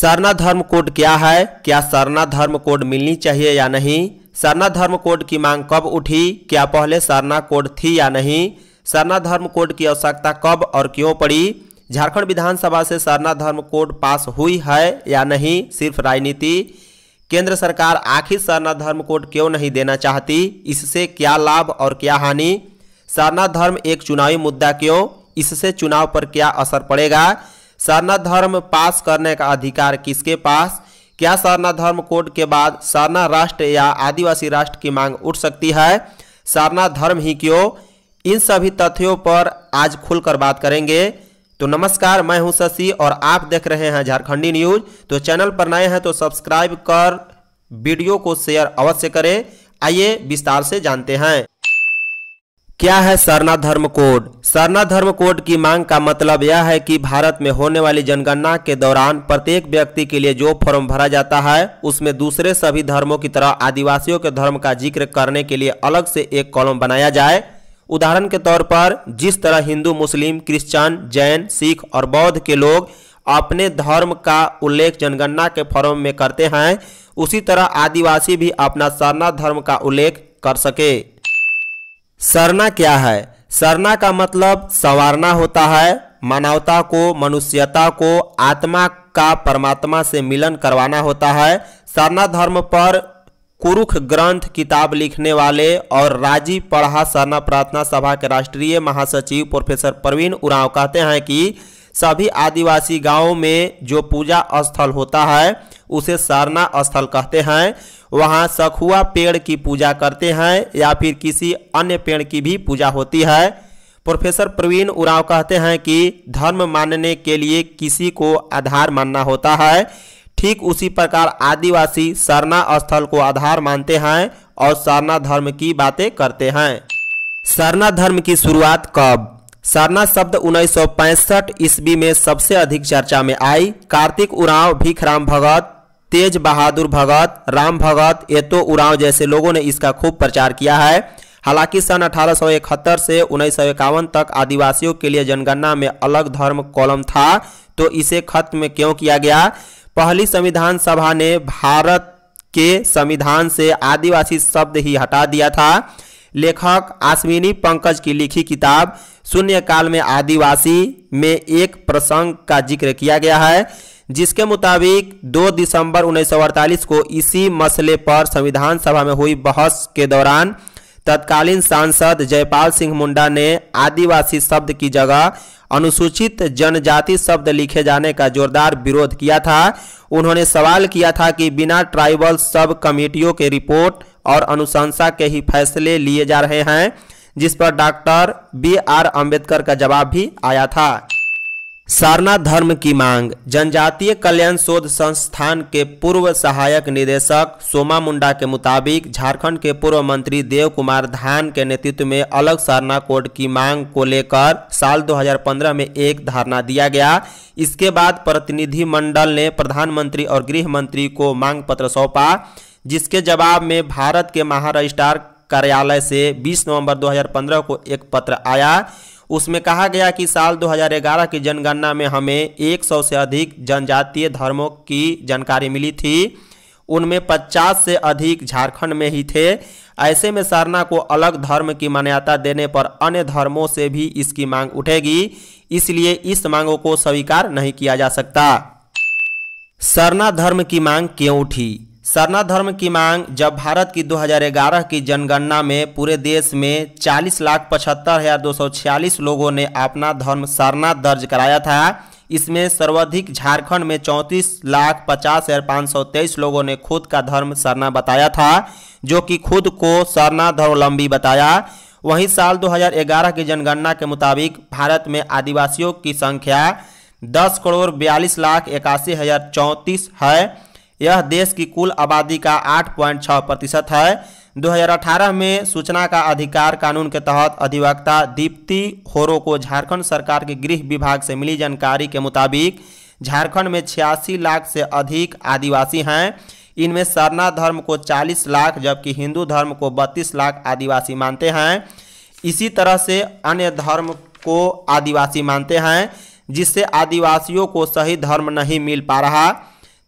सरना धर्म कोड क्या है क्या सरना धर्म कोड मिलनी चाहिए या नहीं सरना धर्म कोड की मांग कब उठी क्या पहले सरना कोड थी या नहीं सरना धर्म कोड की आवश्यकता कब और क्यों पड़ी झारखंड विधानसभा से सरना धर्म कोड पास हुई है या नहीं सिर्फ राजनीति केंद्र सरकार आखिर सरना धर्म कोड क्यों नहीं देना चाहती इससे क्या लाभ और क्या हानि सरना धर्म एक चुनावी मुद्दा क्यों इससे चुनाव पर क्या असर पड़ेगा सरना धर्म पास करने का अधिकार किसके पास क्या सरना धर्म कोड के बाद सरना राष्ट्र या आदिवासी राष्ट्र की मांग उठ सकती है सरना धर्म ही क्यों इन सभी तथ्यों पर आज खुलकर बात करेंगे तो नमस्कार मैं हूं शशि और आप देख रहे हैं झारखंडी न्यूज तो चैनल पर नए हैं तो सब्सक्राइब कर वीडियो को शेयर अवश्य करें आइए विस्तार से जानते हैं क्या है सरना धर्म कोड सरना धर्म कोड की मांग का मतलब यह है कि भारत में होने वाली जनगणना के दौरान प्रत्येक व्यक्ति के लिए जो फॉर्म भरा जाता है उसमें दूसरे सभी धर्मों की तरह आदिवासियों के धर्म का जिक्र करने के लिए अलग से एक कॉलम बनाया जाए उदाहरण के तौर पर जिस तरह हिंदू मुस्लिम क्रिश्चियन जैन सिख और बौद्ध के लोग अपने धर्म का उल्लेख जनगणना के फॉर्म में करते हैं उसी तरह आदिवासी भी अपना सरना धर्म का उल्लेख कर सके सरना क्या है सरना का मतलब संवारना होता है मानवता को मनुष्यता को आत्मा का परमात्मा से मिलन करवाना होता है सरना धर्म पर कुरुख ग्रंथ किताब लिखने वाले और राजी पढ़ा सरना प्रार्थना सभा के राष्ट्रीय महासचिव प्रोफेसर प्रवीण उरांव कहते हैं कि सभी आदिवासी गांवों में जो पूजा स्थल होता है उसे सारना स्थल कहते हैं वहाँ सखुआ पेड़ की पूजा करते हैं या फिर किसी अन्य पेड़ की भी पूजा होती है प्रोफेसर प्रवीण उराव कहते हैं कि धर्म मानने के लिए किसी को आधार मानना होता है ठीक उसी प्रकार आदिवासी सरना स्थल को आधार मानते हैं और सरना धर्म की बातें करते हैं सरना धर्म की शुरुआत कब सरना शब्द उन्नीस सौ पैंसठ ईस्वी में सबसे अधिक चर्चा में आई कार्तिक उरांव भीखराम भगत तेज बहादुर भगत राम भगत एतो उरांव जैसे लोगों ने इसका खूब प्रचार किया है हालांकि सन अठारह से उन्नीस तक आदिवासियों के लिए जनगणना में अलग धर्म कॉलम था तो इसे खत्म क्यों किया गया पहली संविधान सभा ने भारत के संविधान से आदिवासी शब्द ही हटा दिया था लेखक आश्विनी पंकज की लिखी किताब शून्यकाल में आदिवासी में एक प्रसंग का जिक्र किया गया है जिसके मुताबिक 2 दिसंबर उन्नीस को इसी मसले पर संविधान सभा में हुई बहस के दौरान तत्कालीन सांसद जयपाल सिंह मुंडा ने आदिवासी शब्द की जगह अनुसूचित जनजाति शब्द लिखे जाने का जोरदार विरोध किया था उन्होंने सवाल किया था कि बिना ट्राइबल सब कमेटियों के रिपोर्ट और अनुशंसा के ही फैसले लिए जा रहे हैं जिस पर डॉक्टर बी आर अम्बेडकर का जवाब भी आया था सारना धर्म की मांग जनजातीय कल्याण शोध संस्थान के पूर्व सहायक निदेशक सोमा मुंडा के मुताबिक झारखंड के पूर्व मंत्री देव कुमार धान के नेतृत्व में अलग सारना कोड की मांग को लेकर साल 2015 में एक धारणा दिया गया इसके बाद प्रतिनिधि मंडल ने प्रधानमंत्री और गृह मंत्री को मांग पत्र सौंपा जिसके जवाब में भारत के महारजिस्टार कार्यालय से बीस नवम्बर दो को एक पत्र आया उसमें कहा गया कि साल 2011 की जनगणना में हमें 100 से अधिक जनजातीय धर्मों की जानकारी मिली थी उनमें 50 से अधिक झारखंड में ही थे ऐसे में सरना को अलग धर्म की मान्यता देने पर अन्य धर्मों से भी इसकी मांग उठेगी इसलिए इस मांगों को स्वीकार नहीं किया जा सकता सरना धर्म की मांग क्यों उठी सरना धर्म की मांग जब भारत की 2011 की जनगणना में पूरे देश में चालीस लाख पचहत्तर हजार दो सौ छियालीस लोगों ने अपना धर्म सरना दर्ज कराया था इसमें सर्वाधिक झारखंड में चौंतीस लाख पचास हजार पाँच सौ तेईस लोगों ने खुद का धर्म सरना बताया था जो कि खुद को सरना धर्मलंबी बताया वहीं साल 2011 की जनगणना के मुताबिक भारत में आदिवासियों की संख्या दस करोड़ बयालीस लाख इक्यासी हजार चौंतीस है यह देश की कुल आबादी का 8.6 प्रतिशत है 2018 में सूचना का अधिकार कानून के तहत अधिवक्ता दीप्ति होरो को झारखंड सरकार के गृह विभाग से मिली जानकारी के मुताबिक झारखंड में छियासी लाख से अधिक आदिवासी हैं इनमें सरना धर्म को 40 लाख जबकि हिंदू धर्म को 32 लाख आदिवासी मानते हैं इसी तरह से अन्य धर्म को आदिवासी मानते हैं जिससे आदिवासियों को सही धर्म नहीं मिल पा रहा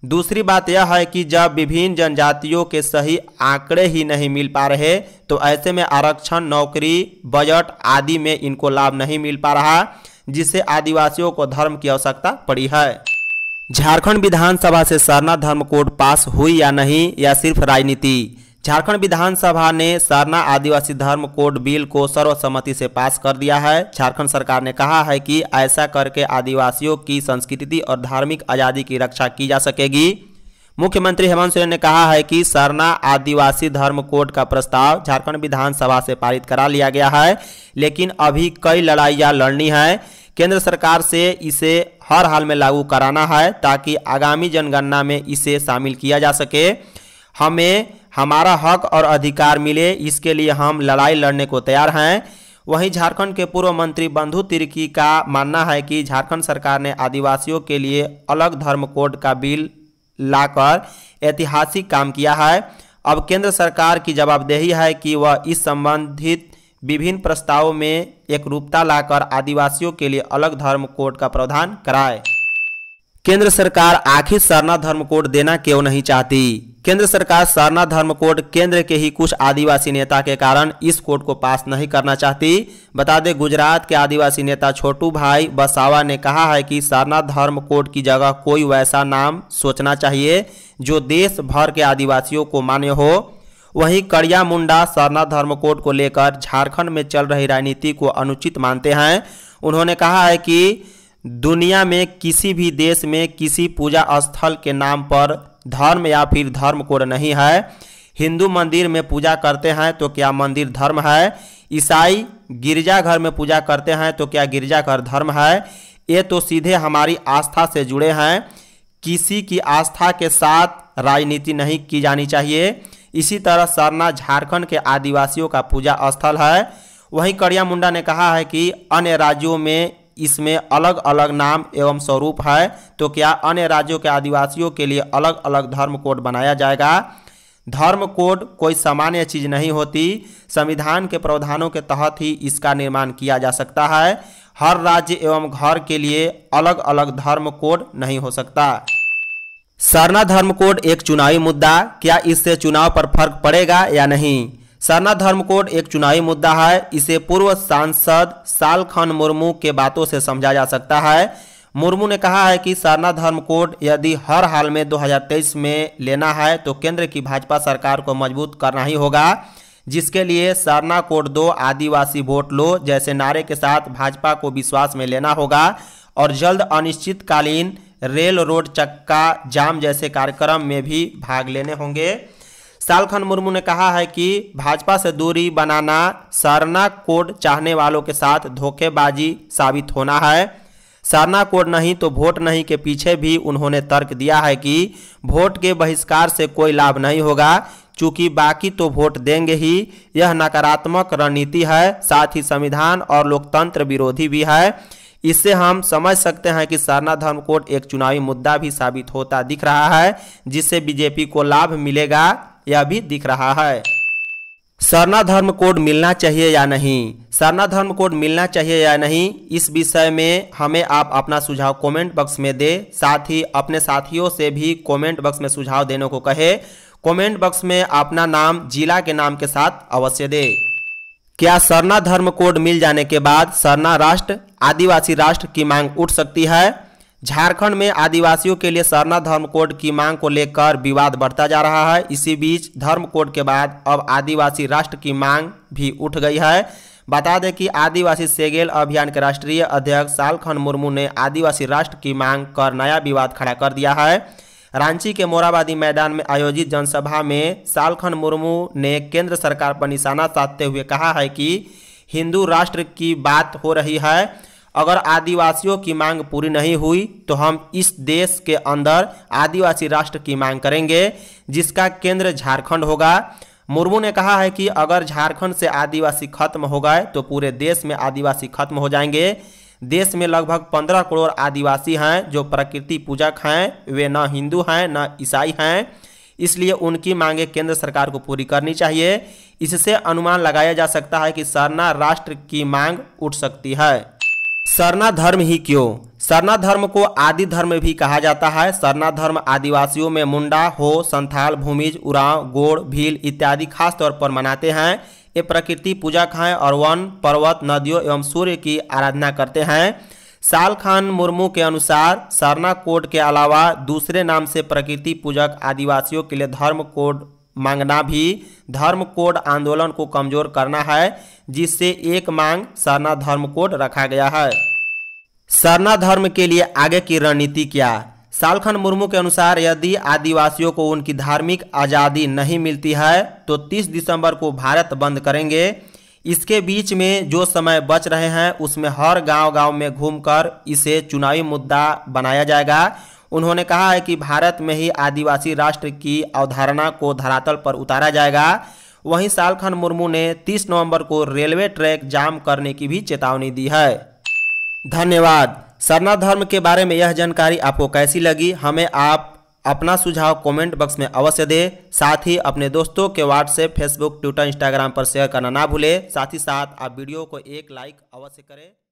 दूसरी बात यह है कि जब विभिन्न जनजातियों के सही आंकड़े ही नहीं मिल पा रहे तो ऐसे में आरक्षण नौकरी बजट आदि में इनको लाभ नहीं मिल पा रहा जिससे आदिवासियों को धर्म की आवश्यकता पड़ी है झारखंड विधानसभा से सरना धर्म कोड पास हुई या नहीं या सिर्फ राजनीति झारखंड विधानसभा ने सरना आदिवासी धर्म कोड बिल को सर्वसम्मति से पास कर दिया है झारखंड सरकार ने कहा है कि ऐसा करके आदिवासियों की संस्कृति और धार्मिक आज़ादी की रक्षा की जा सकेगी मुख्यमंत्री हेमंत सोरेन ने कहा है कि सरना आदिवासी धर्म कोड का प्रस्ताव झारखंड विधानसभा से पारित करा लिया गया है लेकिन अभी कई लड़ाइयाँ लड़नी है केंद्र सरकार से इसे हर हाल में लागू कराना है ताकि आगामी जनगणना में इसे शामिल किया जा सके हमें हमारा हक और अधिकार मिले इसके लिए हम लड़ाई लड़ने को तैयार हैं वहीं झारखंड के पूर्व मंत्री बंधु तिर्की का मानना है कि झारखंड सरकार ने आदिवासियों के लिए अलग धर्म कोड का बिल लाकर ऐतिहासिक काम किया है अब केंद्र सरकार की जवाबदेही है कि वह इस संबंधित विभिन्न प्रस्तावों में एक रूपता लाकर आदिवासियों के लिए अलग धर्म कोड का प्रावधान कराए केंद्र सरकार आखिर सरना धर्म कोड देना क्यों नहीं चाहती केंद्र सरकार सरना धर्म कोड केंद्र के ही कुछ आदिवासी नेता के कारण इस कोड को पास नहीं करना चाहती बता दें गुजरात के आदिवासी नेता छोटू भाई बसावा ने कहा है कि सरना धर्म कोड की जगह कोई वैसा नाम सोचना चाहिए जो देश भर के आदिवासियों को मान्य हो वहीं कड़िया मुंडा सरना धर्म कोड को लेकर झारखंड में चल रही राजनीति को अनुचित मानते हैं उन्होंने कहा है कि दुनिया में किसी भी देश में किसी पूजा स्थल के नाम पर धर्म या फिर धर्म कोड नहीं है हिंदू मंदिर में पूजा करते हैं तो क्या मंदिर धर्म है ईसाई गिरजाघर में पूजा करते हैं तो क्या गिरजाघर धर्म है ये तो सीधे हमारी आस्था से जुड़े हैं किसी की आस्था के साथ राजनीति नहीं की जानी चाहिए इसी तरह सरना झारखंड के आदिवासियों का पूजा स्थल है वहीं कड़िया मुंडा ने कहा है कि अन्य राज्यों में इसमें अलग अलग नाम एवं स्वरूप है तो क्या अन्य राज्यों के आदिवासियों के लिए अलग अलग धर्म कोड बनाया जाएगा धर्म कोड कोई सामान्य चीज नहीं होती संविधान के प्रावधानों के तहत ही इसका निर्माण किया जा सकता है हर राज्य एवं घर के लिए अलग अलग धर्म कोड नहीं हो सकता सरना धर्म कोड एक चुनावी मुद्दा क्या इससे चुनाव पर फर्क पड़ेगा या नहीं सरना धर्म कोड एक चुनावी मुद्दा है इसे पूर्व सांसद साल खान मुर्मू के बातों से समझा जा सकता है मुर्मू ने कहा है कि सरना धर्म कोड यदि हर हाल में 2023 में लेना है तो केंद्र की भाजपा सरकार को मजबूत करना ही होगा जिसके लिए सरना कोड दो आदिवासी वोट लो जैसे नारे के साथ भाजपा को विश्वास में लेना होगा और जल्द अनिश्चितकालीन रेल रोड चक्का जाम जैसे कार्यक्रम में भी भाग लेने होंगे सालखन मुर्मू ने कहा है कि भाजपा से दूरी बनाना सरना कोड चाहने वालों के साथ धोखेबाजी साबित होना है सरना कोड नहीं तो वोट नहीं के पीछे भी उन्होंने तर्क दिया है कि वोट के बहिष्कार से कोई लाभ नहीं होगा चूंकि बाकी तो वोट देंगे ही यह नकारात्मक रणनीति है साथ ही संविधान और लोकतंत्र विरोधी भी है इससे हम समझ सकते हैं कि सरना धर्म कोड एक चुनावी मुद्दा भी साबित होता दिख रहा है जिससे बीजेपी को लाभ मिलेगा यह भी दिख रहा है सरना धर्म कोड मिलना चाहिए या नहीं सरना धर्म कोड मिलना चाहिए या नहीं इस विषय में हमें आप अपना सुझाव कमेंट बॉक्स में दे साथ ही अपने साथियों से भी कमेंट बॉक्स में सुझाव देने को कहे कमेंट बॉक्स में अपना नाम जिला के नाम के साथ अवश्य दे क्या सरना धर्म कोड मिल जाने के बाद सरना राष्ट्र आदिवासी राष्ट्र की मांग उठ सकती है झारखंड में आदिवासियों के लिए सरना धर्म कोड की मांग को लेकर विवाद बढ़ता जा रहा है इसी बीच धर्म कोड के बाद अब आदिवासी राष्ट्र की मांग भी उठ गई है बता दें कि आदिवासी सेगेल अभियान के राष्ट्रीय अध्यक्ष सालखन मुर्मू ने आदिवासी राष्ट्र की मांग कर नया विवाद खड़ा कर दिया है रांची के मोराबादी मैदान में आयोजित जनसभा में सालखन मुर्मू ने केंद्र सरकार पर निशाना साधते हुए कहा है कि हिंदू राष्ट्र की बात हो रही है अगर आदिवासियों की मांग पूरी नहीं हुई तो हम इस देश के अंदर आदिवासी राष्ट्र की मांग करेंगे जिसका केंद्र झारखंड होगा मुर्मू ने कहा है कि अगर झारखंड से आदिवासी खत्म हो गए तो पूरे देश में आदिवासी खत्म हो जाएंगे देश में लगभग पंद्रह करोड़ आदिवासी हैं जो प्रकृति पूजक हैं वे न हिंदू हैं न ईसाई हैं इसलिए उनकी मांगे केंद्र सरकार को पूरी करनी चाहिए इससे अनुमान लगाया जा सकता है कि सरना राष्ट्र की मांग उठ सकती है सरना धर्म ही क्यों सरना धर्म को आदि धर्म भी कहा जाता है सरना धर्म आदिवासियों में मुंडा हो संथाल भूमिज उरांव गोड़ भील इत्यादि खास तौर पर मनाते हैं ये प्रकृति पूजक हैं और वन पर्वत नदियों एवं सूर्य की आराधना करते हैं साल खान मुर्मू के अनुसार सरना कोड के अलावा दूसरे नाम से प्रकृति पूजक आदिवासियों के लिए धर्म कोड मांगना भी धर्म कोड आंदोलन को कमजोर करना है जिससे एक मांग सरना धर्म कोड रखा गया है सरना धर्म के लिए आगे की रणनीति क्या सालखन मुर्मू के अनुसार यदि आदिवासियों को उनकी धार्मिक आज़ादी नहीं मिलती है तो 30 दिसंबर को भारत बंद करेंगे इसके बीच में जो समय बच रहे हैं उसमें हर गांव-गांव में घूमकर इसे चुनावी मुद्दा बनाया जाएगा उन्होंने कहा है कि भारत में ही आदिवासी राष्ट्र की अवधारणा को धरातल पर उतारा जाएगा वहीं सालखन मुर्मू ने 30 नवंबर को रेलवे ट्रैक जाम करने की भी चेतावनी दी है धन्यवाद सरना धर्म के बारे में यह जानकारी आपको कैसी लगी हमें आप अपना सुझाव कमेंट बॉक्स में अवश्य दें साथ ही अपने दोस्तों के व्हाट्सएप फेसबुक ट्विटर इंस्टाग्राम पर शेयर करना ना भूलें साथ ही साथ आप वीडियो को एक लाइक अवश्य करें